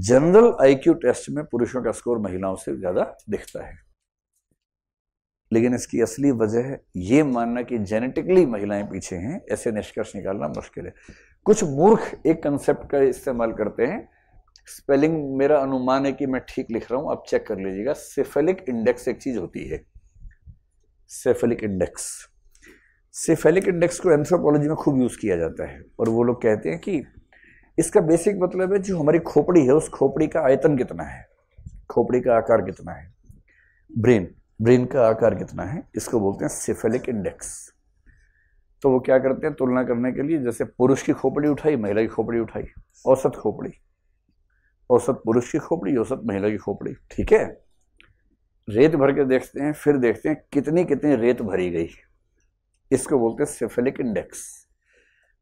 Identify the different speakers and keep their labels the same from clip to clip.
Speaker 1: general IQ test में पुरुषों का स्कोर महिलाओं से ज़्यादा दिखता है लेकिन इसकी असली वजह यह मानना कि जेनेटिकली महिलाएं पीछे हैं ऐसे निष्कर्ष निकालना मुश्किल है कुछ मूर्ख एक कंसेप्ट का इस्तेमाल करते हैं स्पेलिंग मेरा अनुमान है कि मैं ठीक लिख रहा हूं आप चेक कर लीजिएगा सेफेलिक इंडेक्स एक चीज होती है सेफेलिक इंडेक्स सेफेलिक इंडेक्स को एंथ्रोपोलॉजी में खूब यूज किया जाता है और वो लोग कहते हैं कि इसका बेसिक मतलब है जो हमारी खोपड़ी है उस खोपड़ी का आयतन कितना है खोपड़ी का आकार कितना है ब्रेन ब्रेन का आकार कितना है इसको बोलते हैं सिफेलिक इंडेक्स तो वो क्या करते हैं तुलना करने के लिए जैसे पुरुष की खोपड़ी उठाई महिला की खोपड़ी उठाई औसत खोपड़ी औसत पुरुष की खोपड़ी औसत महिला की खोपड़ी ठीक है रेत भर के देखते हैं फिर देखते हैं कितनी कितनी रेत भरी गई इसको बोलते हैं सिफेलिक इंडेक्स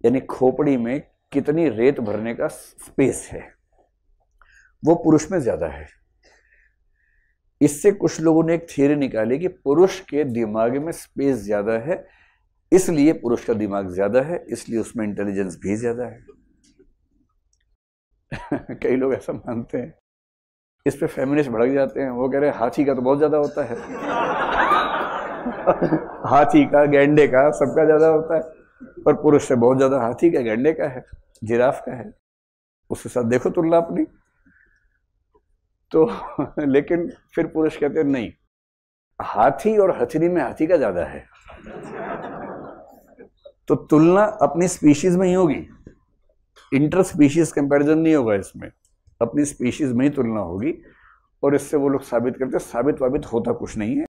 Speaker 1: यानी खोपड़ी में कितनी रेत भरने का स्पेस है वो पुरुष में ज्यादा है इससे कुछ लोगों ने एक थियरी निकाली कि पुरुष के दिमाग में स्पेस ज्यादा है इसलिए पुरुष का दिमाग ज्यादा है इसलिए उसमें इंटेलिजेंस भी ज्यादा है कई लोग ऐसा मानते हैं इस पे फेमिनिस्ट भड़क जाते हैं वो कह रहे हैं हाथी का तो बहुत ज्यादा होता है हाथी का गेंडे का सबका ज्यादा होता है पर पुरुष से बहुत ज़्यादा हाथी का गंडे का है जिराफ का है उसके साथ देखो तुलना अपनी तो लेकिन फिर पुरुष कहते हैं नहीं हाथी और हथनी में हाथी का ज़्यादा है तो तुलना अपनी स्पीशीज में ही होगी इंटर स्पीशीज कंपैरिजन नहीं होगा इसमें अपनी स्पीशीज में ही तुलना होगी और इससे वो लोग साबित करते साबित वाबित होता कुछ नहीं है